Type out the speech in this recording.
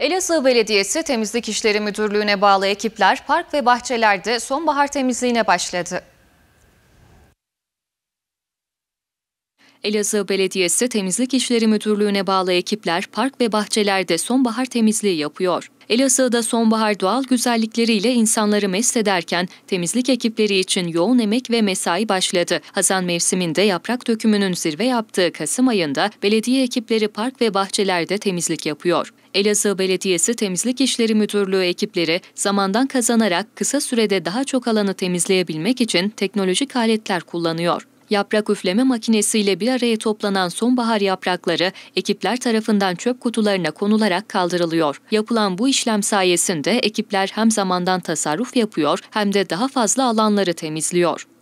Elazığ Belediyesi Temizlik İşleri Müdürlüğü'ne bağlı ekipler park ve bahçelerde sonbahar temizliğine başladı. Elazığ Belediyesi Temizlik İşleri Müdürlüğü'ne bağlı ekipler park ve bahçelerde sonbahar temizliği yapıyor. Elazığ'da sonbahar doğal güzellikleriyle insanları mest ederken temizlik ekipleri için yoğun emek ve mesai başladı. Hazan mevsiminde yaprak dökümünün zirve yaptığı Kasım ayında belediye ekipleri park ve bahçelerde temizlik yapıyor. Elazığ Belediyesi Temizlik İşleri Müdürlüğü ekipleri zamandan kazanarak kısa sürede daha çok alanı temizleyebilmek için teknolojik aletler kullanıyor. Yaprak üfleme makinesiyle bir araya toplanan sonbahar yaprakları ekipler tarafından çöp kutularına konularak kaldırılıyor. Yapılan bu işlem sayesinde ekipler hem zamandan tasarruf yapıyor hem de daha fazla alanları temizliyor.